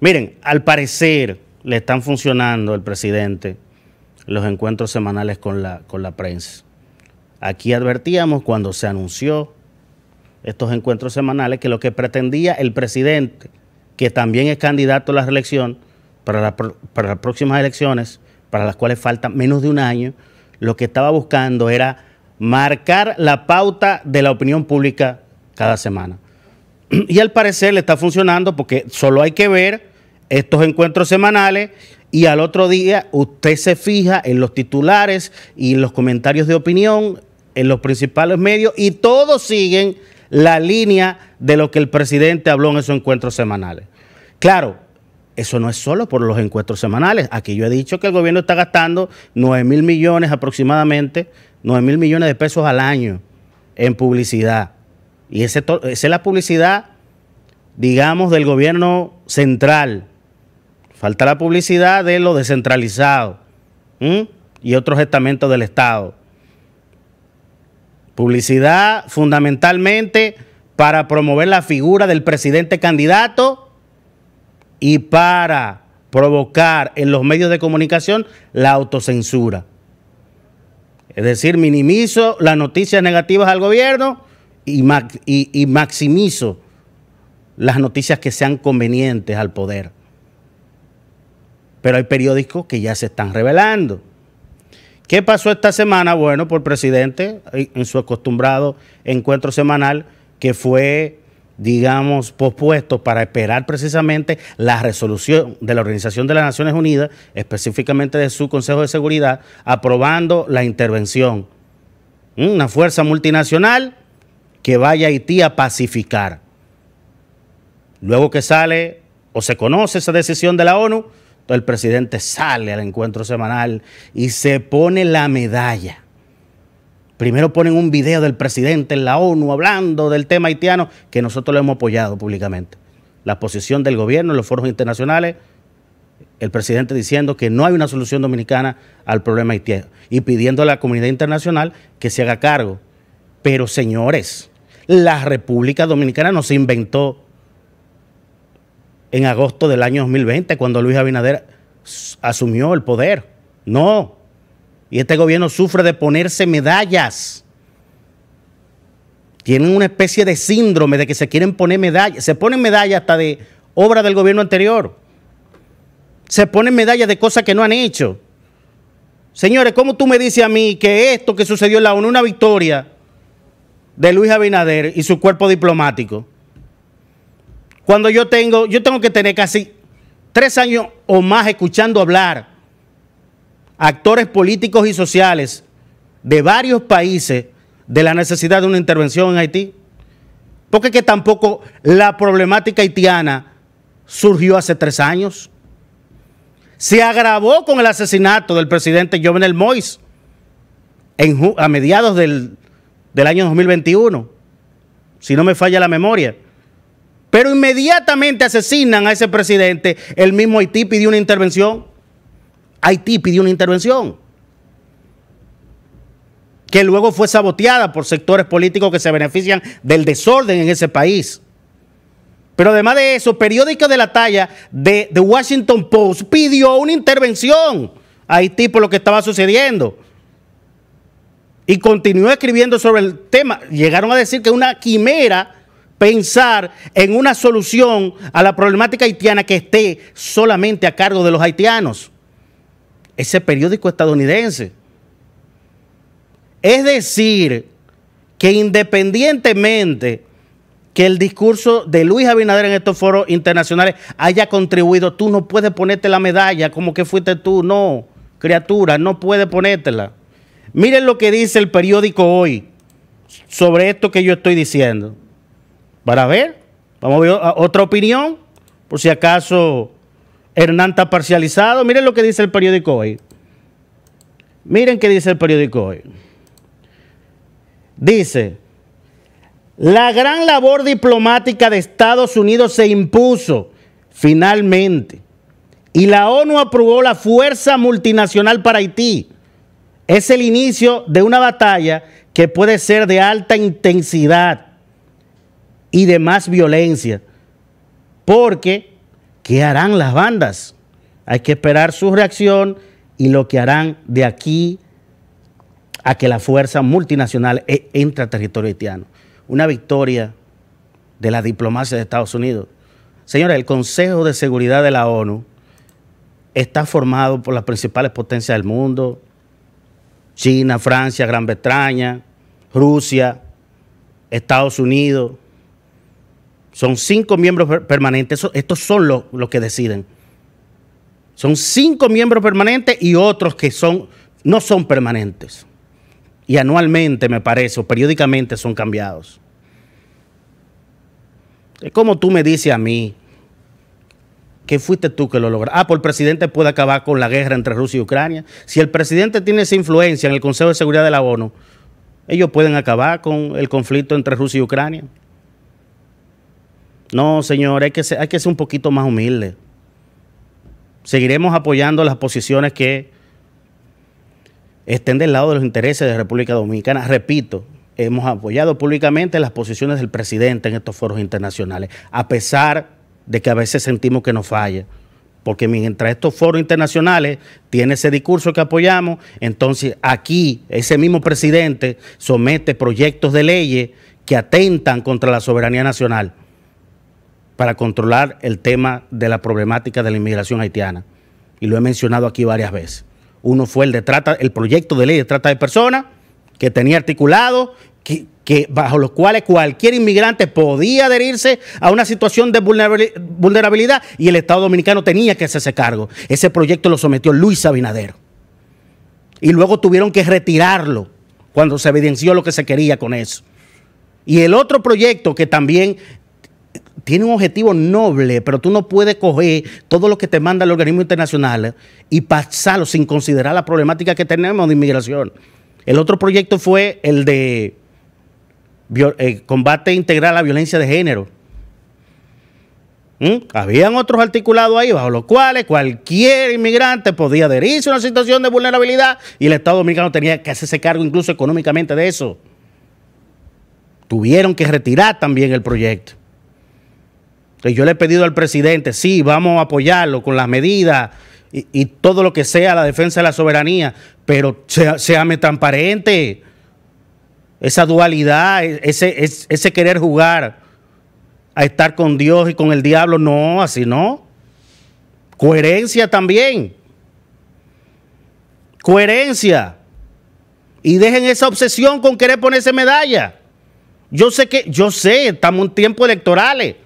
Miren, al parecer le están funcionando al presidente los encuentros semanales con la, con la prensa. Aquí advertíamos cuando se anunció estos encuentros semanales que lo que pretendía el presidente, que también es candidato a la reelección para, para las próximas elecciones, para las cuales falta menos de un año, lo que estaba buscando era marcar la pauta de la opinión pública cada semana. Y al parecer le está funcionando porque solo hay que ver estos encuentros semanales y al otro día usted se fija en los titulares y en los comentarios de opinión, en los principales medios y todos siguen la línea de lo que el presidente habló en esos encuentros semanales. Claro, eso no es solo por los encuentros semanales. Aquí yo he dicho que el gobierno está gastando 9 mil millones aproximadamente, 9 mil millones de pesos al año en publicidad. Y esa es la publicidad, digamos, del gobierno central Falta la publicidad de lo descentralizado y otros estamentos del Estado. Publicidad fundamentalmente para promover la figura del presidente candidato y para provocar en los medios de comunicación la autocensura. Es decir, minimizo las noticias negativas al gobierno y, y, y maximizo las noticias que sean convenientes al poder. Pero hay periódicos que ya se están revelando. ¿Qué pasó esta semana? Bueno, por presidente, eh, en su acostumbrado encuentro semanal, que fue, digamos, pospuesto para esperar precisamente la resolución de la Organización de las Naciones Unidas, específicamente de su Consejo de Seguridad, aprobando la intervención. Mm, una fuerza multinacional que vaya a Haití a pacificar. Luego que sale o se conoce esa decisión de la ONU, el presidente sale al encuentro semanal y se pone la medalla. Primero ponen un video del presidente en la ONU hablando del tema haitiano, que nosotros lo hemos apoyado públicamente. La posición del gobierno en los foros internacionales, el presidente diciendo que no hay una solución dominicana al problema haitiano y pidiendo a la comunidad internacional que se haga cargo. Pero señores, la República Dominicana no se inventó en agosto del año 2020, cuando Luis Abinader asumió el poder. No. Y este gobierno sufre de ponerse medallas. Tienen una especie de síndrome de que se quieren poner medallas. Se ponen medallas hasta de obra del gobierno anterior. Se ponen medallas de cosas que no han hecho. Señores, ¿cómo tú me dices a mí que esto que sucedió en la ONU, una victoria de Luis Abinader y su cuerpo diplomático, cuando yo tengo, yo tengo que tener casi tres años o más escuchando hablar actores políticos y sociales de varios países de la necesidad de una intervención en Haití. Porque que tampoco la problemática haitiana surgió hace tres años. Se agravó con el asesinato del presidente Jovenel Mois a mediados del año 2021, si no me falla la memoria. Pero inmediatamente asesinan a ese presidente. El mismo Haití pidió una intervención. Haití pidió una intervención. Que luego fue saboteada por sectores políticos que se benefician del desorden en ese país. Pero además de eso, periódico de la talla de The Washington Post pidió una intervención a Haití por lo que estaba sucediendo. Y continuó escribiendo sobre el tema. Llegaron a decir que una quimera pensar en una solución a la problemática haitiana que esté solamente a cargo de los haitianos. Ese periódico estadounidense. Es decir, que independientemente que el discurso de Luis Abinader en estos foros internacionales haya contribuido, tú no puedes ponerte la medalla como que fuiste tú, no, criatura, no puedes ponértela. Miren lo que dice el periódico hoy sobre esto que yo estoy diciendo para ver. Vamos a ver ah, otra opinión, por si acaso Hernán está parcializado. Miren lo que dice el periódico hoy. Miren qué dice el periódico hoy. Dice, la gran labor diplomática de Estados Unidos se impuso finalmente y la ONU aprobó la fuerza multinacional para Haití. Es el inicio de una batalla que puede ser de alta intensidad y de más violencia. Porque, ¿qué harán las bandas? Hay que esperar su reacción y lo que harán de aquí a que la fuerza multinacional e entre a territorio haitiano. Una victoria de la diplomacia de Estados Unidos. Señores, el Consejo de Seguridad de la ONU está formado por las principales potencias del mundo, China, Francia, Gran Bretaña, Rusia, Estados Unidos, son cinco miembros permanentes. Estos son los, que deciden. Son cinco miembros permanentes y otros que son, no son permanentes. Y anualmente, me parece, o periódicamente son cambiados. Es como tú me dices a mí que fuiste tú que lo lograste. Ah, pues el presidente puede acabar con la guerra entre Rusia y Ucrania. Si el presidente tiene esa influencia en el Consejo de Seguridad de la ONU, ellos pueden acabar con el conflicto entre Rusia y Ucrania. No, señor, hay que ser, que un poquito más humilde. Seguiremos apoyando las posiciones que estén del lado de los intereses de la República Dominicana. Repito, hemos apoyado públicamente las posiciones del presidente en estos foros internacionales, a pesar de que a veces sentimos que nos falla. Porque mientras estos foros internacionales tienen ese discurso que apoyamos, entonces aquí ese mismo presidente somete proyectos de leyes que atentan contra la soberanía nacional para controlar el tema de la problemática de la inmigración haitiana. Y lo he mencionado aquí varias veces. Uno fue el de trata, el proyecto de ley de trata de personas, que tenía articulado que, bajo los cuales cualquier inmigrante podía adherirse a una situación de vulnerabilidad y el Estado Dominicano tenía que hacerse cargo. Ese proyecto lo sometió Luis Sabinadero. Y luego tuvieron que retirarlo cuando se evidenció lo que se quería con eso. Y el otro proyecto que también tiene un objetivo noble, pero tú no puedes coger todo lo que te manda el organismo internacional y pasarlo sin considerar la problemática que tenemos de inmigración. El otro proyecto fue el de eh, combate integral a la violencia de género. ¿Mm? Habían otros articulados ahí, bajo los cuales cualquier inmigrante podía adherirse a una situación de vulnerabilidad y el Estado Dominicano tenía que hacerse cargo incluso económicamente de eso. Tuvieron que retirar también el proyecto yo le he pedido al presidente, sí, vamos a apoyarlo con las medidas y, todo lo que sea la defensa de la soberanía, pero sea, seame transparente. Esa dualidad, e, ese, ese querer jugar a estar con Dios y con el diablo, no, así no. Coherencia también. Coherencia. Y dejen esa obsesión con querer ponerse medalla. Yo sé que, yo sé, estamos en tiempos electorales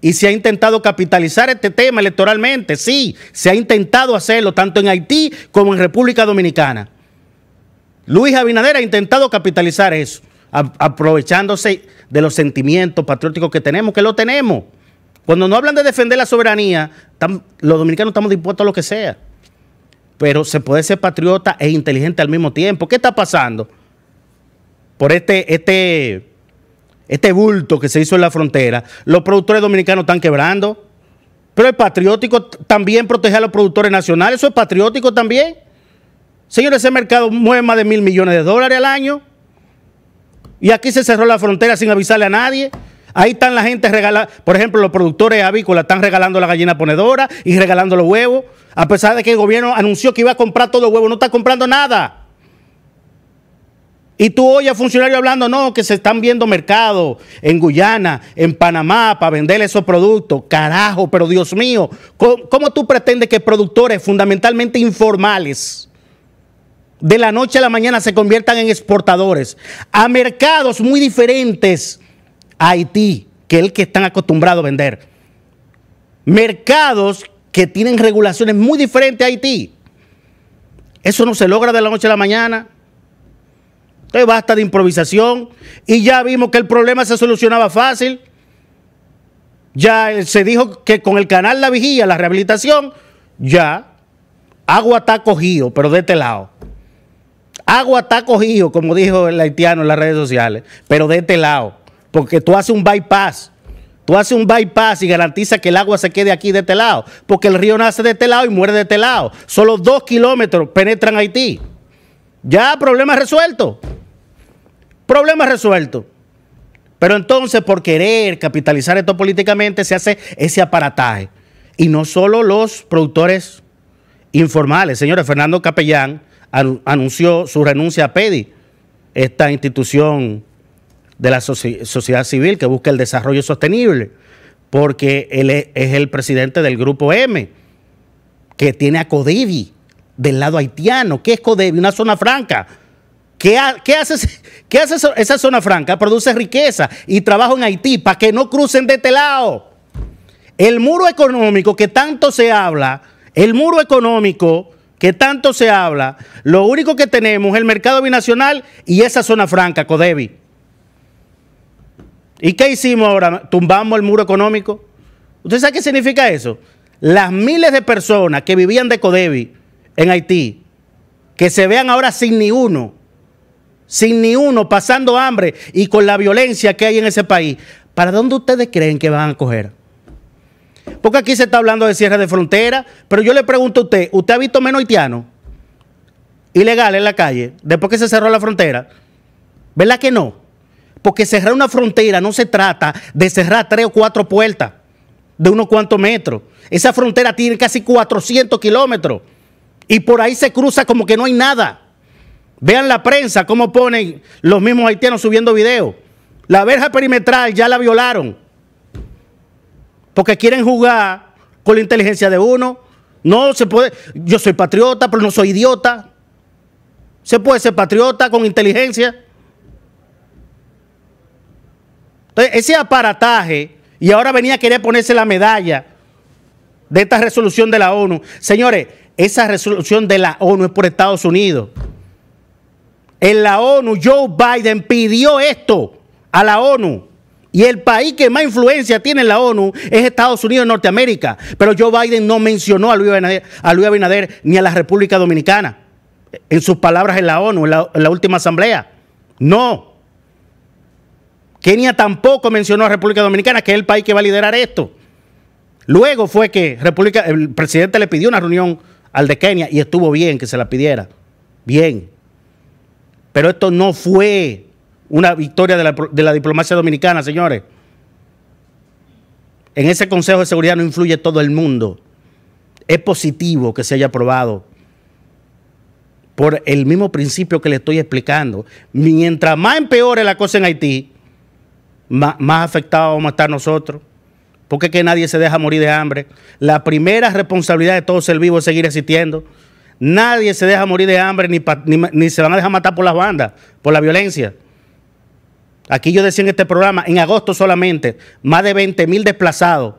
y se ha intentado capitalizar este tema electoralmente, sí, se ha intentado hacerlo tanto en Haití como en República Dominicana. Luis Abinader ha intentado capitalizar eso, aprovechándose de los sentimientos patrióticos que tenemos, que lo tenemos. Cuando no hablan de defender la soberanía, los dominicanos estamos dispuestos a lo que sea. Pero se puede ser patriota e inteligente al mismo tiempo. ¿Qué está pasando? Por este, este este bulto que se hizo en la frontera, los productores dominicanos están quebrando. Pero es patriótico también proteger a los productores nacionales, eso es patriótico también. Señores, ese mercado mueve más de mil millones de dólares al año. Y aquí se cerró la frontera sin avisarle a nadie. Ahí están la gente regalando, por ejemplo, los productores avícolas están regalando la gallina ponedora y regalando los huevos, a pesar de que el gobierno anunció que iba a comprar todo huevo, no está comprando nada. Y tú oyes a funcionarios hablando, no, que se están viendo mercados en Guyana, en Panamá, para vender esos productos. Carajo, pero Dios mío, ¿cómo, tú pretendes que productores fundamentalmente informales de la noche a la mañana se conviertan en exportadores a mercados muy diferentes a Haití que el que están acostumbrados a vender? Mercados que tienen regulaciones muy diferentes a Haití. Eso no se logra de la noche a la mañana. Entonces basta de improvisación. Y ya vimos que el problema se solucionaba fácil. Ya se dijo que con el canal La Vigía, la rehabilitación, ya. Agua está cogido, pero de este lado. Agua está cogido, como dijo el haitiano en las redes sociales, pero de este lado. Porque tú haces un bypass. Tú haces un bypass y garantiza que el agua se quede aquí de este lado. Porque el río nace de este lado y muere de este lado. Solo dos kilómetros penetran Haití. Ya, problema resuelto. Problema resuelto. Pero entonces por querer capitalizar esto políticamente se hace ese aparataje. Y no solo los productores informales. Señores, Fernando Capellán anunció su renuncia a PEDI, esta institución de la sociedad civil que busca el desarrollo sostenible, porque él es el presidente del Grupo M, que tiene a Codevi del lado haitiano. ¿Qué es Codevi? Una zona franca ¿Qué, hace esa zona franca? Produce riqueza y trabajo en Haití para que no crucen de este lado. El muro económico que tanto se habla, el muro económico que tanto se habla, lo único que tenemos es el mercado binacional y esa zona franca, Codebi. ¿Y qué hicimos ahora? ¿Tumbamos el muro económico? ¿Usted sabe qué significa eso? Las miles de personas que vivían de Codebi, en Haití, que se vean ahora sin ni uno, sin ni uno, pasando hambre y con la violencia que hay en ese país, ¿para dónde ustedes creen que van a coger? Porque aquí se está hablando de cierre de frontera, pero yo le pregunto a usted, ¿usted ha visto menos haitianos ilegales en la calle después que se cerró la frontera? ¿Verdad que no? Porque cerrar una frontera no se trata de cerrar tres o cuatro puertas de unos cuantos metros. Esa frontera tiene casi 400 kilómetros y por ahí se cruza como que no hay nada. Vean la prensa cómo ponen los mismos haitianos subiendo videos. La verja perimetral ya la violaron. Porque quieren jugar con la inteligencia de uno. No se puede. Yo soy patriota, pero no soy idiota. Se puede ser patriota con inteligencia. Entonces, ese aparataje, y ahora venía a querer ponerse la medalla de esta resolución de la ONU. Señores, esa resolución de la ONU es por Estados Unidos en la ONU, Joe Biden pidió esto a la ONU. Y el país que más influencia tiene en la ONU es Estados Unidos y Norteamérica. Pero Joe Biden no mencionó a Luis Abinader, ni a la República Dominicana en sus palabras en la ONU, en la, última asamblea. No. Kenia tampoco mencionó a República Dominicana, que es el país que va a liderar esto. Luego fue que el presidente le pidió una reunión al de Kenia y estuvo bien que se la pidiera. Bien. Pero esto no fue una victoria de la, diplomacia dominicana, señores. En ese Consejo de Seguridad no influye todo el mundo. Es positivo que se haya aprobado por el mismo principio que le estoy explicando. Mientras más empeore la cosa en Haití, más, más afectados vamos a estar nosotros. Porque es que nadie se deja morir de hambre. La primera responsabilidad de todos ser vivo es seguir existiendo. Nadie se deja morir de hambre ni, ni, se van a dejar matar por las bandas, por la violencia. Aquí yo decía en este programa, en agosto solamente, más de 20 mil desplazados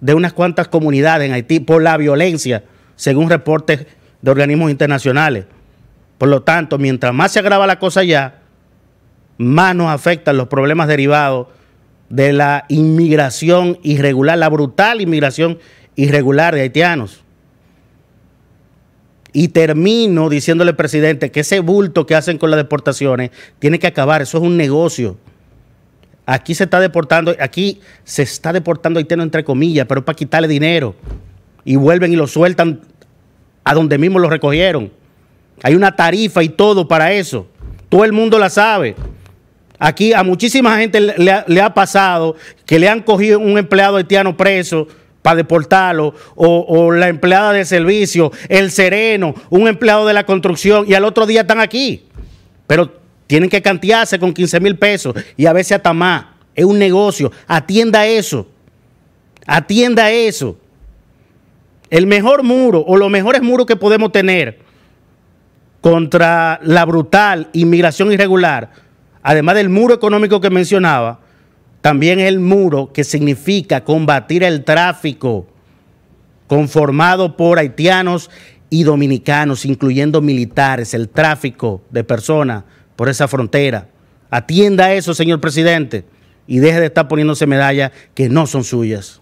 de unas cuantas comunidades en Haití por la violencia, según reportes de organismos internacionales. Por lo tanto, mientras más se agrava la cosa ya, más nos afectan los problemas derivados de la inmigración irregular, la brutal inmigración irregular de haitianos. Y termino diciéndole, presidente, que ese bulto que hacen con las deportaciones tiene que acabar. Eso es un negocio. Aquí se está deportando, aquí se está deportando haitiano entre comillas, pero para quitarle dinero. Y vuelven y lo sueltan a donde mismo lo recogieron. Hay una tarifa y todo para eso. Todo el mundo la sabe. Aquí a muchísima gente le ha, le ha pasado que le han cogido un empleado haitiano preso para deportarlo, o, la empleada de servicio, el sereno, un empleado de la construcción, y al otro día están aquí. Pero tienen que cantearse con 15 mil pesos y a veces hasta más. Es un negocio. Atienda eso. Atienda eso. El mejor muro o los mejores muros que podemos tener contra la brutal inmigración irregular, además del muro económico que mencionaba, también el muro, que significa combatir el tráfico conformado por haitianos y dominicanos, incluyendo militares, el tráfico de personas por esa frontera. Atienda eso, señor presidente, y deje de estar poniéndose medallas que no son suyas.